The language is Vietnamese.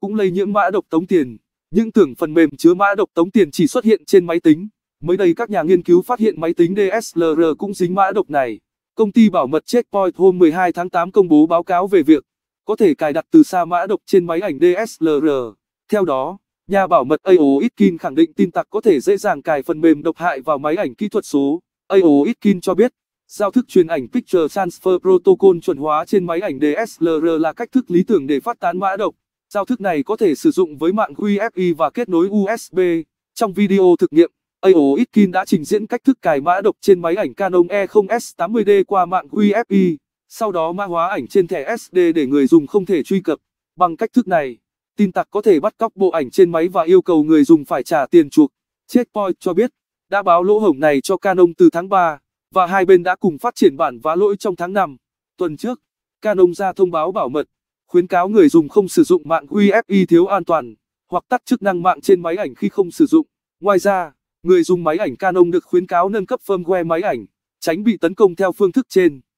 cũng lây nhiễm mã độc tống tiền. Những tưởng phần mềm chứa mã độc tống tiền chỉ xuất hiện trên máy tính. Mới đây các nhà nghiên cứu phát hiện máy tính DSLR cũng dính mã độc này. Công ty bảo mật Checkpoint hôm 12 tháng 8 công bố báo cáo về việc có thể cài đặt từ xa mã độc trên máy ảnh DSLR. Theo đó, nhà bảo mật AO khẳng định tin tặc có thể dễ dàng cài phần mềm độc hại vào máy ảnh kỹ thuật số. AO cho biết, giao thức truyền ảnh Picture Transfer Protocol chuẩn hóa trên máy ảnh DSLR là cách thức lý tưởng để phát tán mã độc. Giao thức này có thể sử dụng với mạng UEFI và kết nối USB. Trong video thực nghiệm, AO Itkin đã trình diễn cách thức cài mã độc trên máy ảnh Canon E0S80D qua mạng UEFI, sau đó mã hóa ảnh trên thẻ SD để người dùng không thể truy cập. Bằng cách thức này, tin tặc có thể bắt cóc bộ ảnh trên máy và yêu cầu người dùng phải trả tiền chuộc. Checkpoint cho biết, đã báo lỗ hổng này cho Canon từ tháng 3, và hai bên đã cùng phát triển bản vá lỗi trong tháng 5. Tuần trước, Canon ra thông báo bảo mật khuyến cáo người dùng không sử dụng mạng UEFI thiếu an toàn hoặc tắt chức năng mạng trên máy ảnh khi không sử dụng. Ngoài ra, người dùng máy ảnh Canon được khuyến cáo nâng cấp firmware máy ảnh, tránh bị tấn công theo phương thức trên.